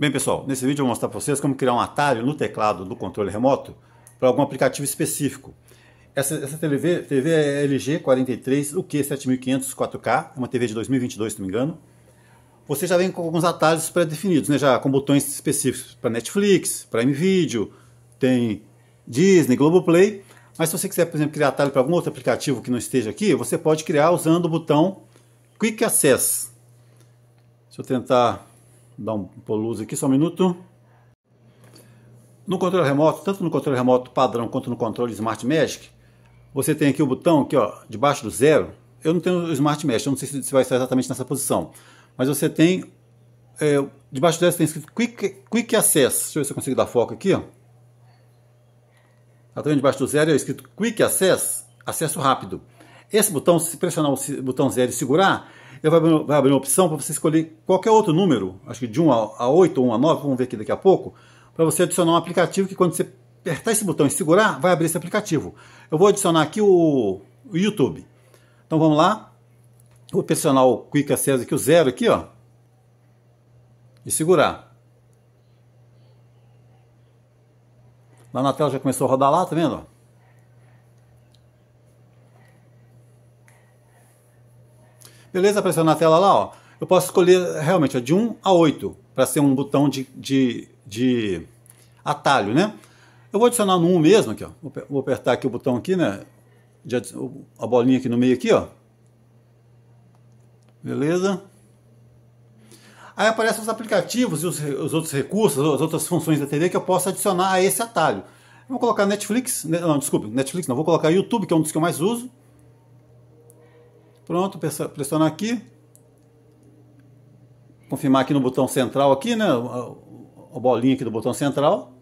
Bem pessoal, nesse vídeo eu vou mostrar para vocês como criar um atalho no teclado do controle remoto para algum aplicativo específico. Essa, essa TV, TV é LG 43 UQ7500 4K, é uma TV de 2022 se não me engano. Você já vem com alguns atalhos pré-definidos, né? já com botões específicos para Netflix, Prime Video, tem Disney, Globoplay. Mas se você quiser, por exemplo, criar atalho para algum outro aplicativo que não esteja aqui, você pode criar usando o botão Quick Access. Deixa eu tentar dar um poluz aqui, só um minuto. No controle remoto, tanto no controle remoto padrão quanto no controle Smart Magic, você tem aqui o botão aqui, ó, debaixo do zero. Eu não tenho o Smart Magic, eu não sei se vai estar exatamente nessa posição. Mas você tem, é, debaixo do zero tem escrito Quick, Quick Access. Deixa eu ver se eu consigo dar foco aqui, ó. Tá vendo debaixo do zero é escrito Quick Access, acesso rápido. Esse botão, se pressionar o botão zero e segurar, ele vai abrir, vai abrir uma opção para você escolher qualquer outro número, acho que de 1 a 8 ou 1 a 9, vamos ver aqui daqui a pouco, para você adicionar um aplicativo que quando você apertar esse botão e segurar, vai abrir esse aplicativo. Eu vou adicionar aqui o, o YouTube. Então vamos lá. Vou pressionar o Quick Access aqui, o zero aqui, ó. E segurar. Lá na tela já começou a rodar lá, tá vendo? Beleza? Apareceu na tela lá, ó. Eu posso escolher realmente ó, de 1 a 8 para ser um botão de, de, de atalho, né? Eu vou adicionar no 1 mesmo aqui, ó. Vou apertar aqui o botão aqui, né? a bolinha aqui no meio aqui, ó. Beleza? Aí aparecem os aplicativos e os, os, outros recursos, as outras funções da TV que eu posso adicionar a esse atalho. vou colocar Netflix, né, não, desculpe, Netflix não, vou colocar YouTube, que é um dos que eu mais uso. Pronto, pressionar aqui. Confirmar aqui no botão central aqui, né? A bolinha aqui do botão central.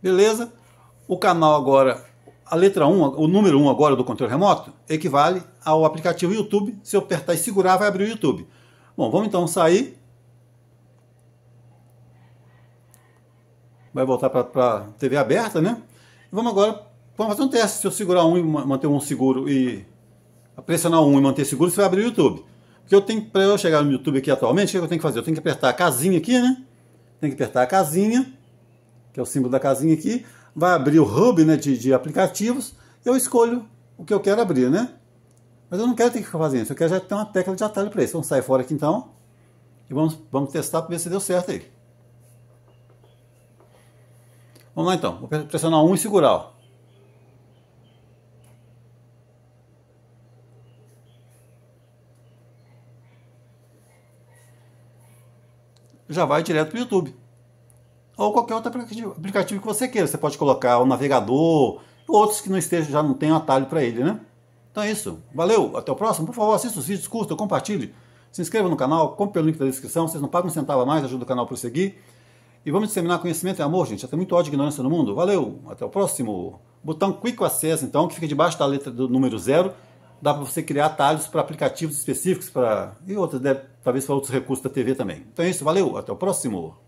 Beleza? O canal agora, a letra 1, o número 1 agora do controle remoto, equivale ao aplicativo YouTube. Se eu apertar e segurar, vai abrir o YouTube. Bom, vamos então sair vai voltar para a TV aberta, né? vamos agora, vamos fazer um teste. Se eu segurar um e manter um seguro e pressionar um e manter seguro, você vai abrir o YouTube. Porque eu tenho, para eu chegar no YouTube aqui atualmente, o é que eu tenho que fazer? Eu tenho que apertar a casinha aqui, né? Tem que apertar a casinha, que é o símbolo da casinha aqui. Vai abrir o hub né, de, de aplicativos. Eu escolho o que eu quero abrir, né? Mas eu não quero ter que fazer isso. Eu quero já ter uma tecla de atalho para isso. Vamos sair fora aqui então. E vamos, vamos testar para ver se deu certo aí. Vamos lá então, vou pressionar 1 um e segurar. Ó. Já vai direto para o YouTube. Ou qualquer outro aplicativo que você queira. Você pode colocar o navegador, outros que não estejam, já não tem atalho para ele, né? Então é isso. Valeu, até o próximo. Por favor, assista os vídeos, curta, compartilhe. Se inscreva no canal, compre o link da descrição. Vocês não pagam um centavo a mais, ajuda o canal a prosseguir. E vamos disseminar conhecimento e amor, gente. Já tem muito ódio e ignorância no mundo. Valeu, até o próximo. Botão Quick Access, então, que fica debaixo da letra do número zero. Dá para você criar atalhos para aplicativos específicos para e outras, né? talvez para outros recursos da TV também. Então é isso, valeu, até o próximo.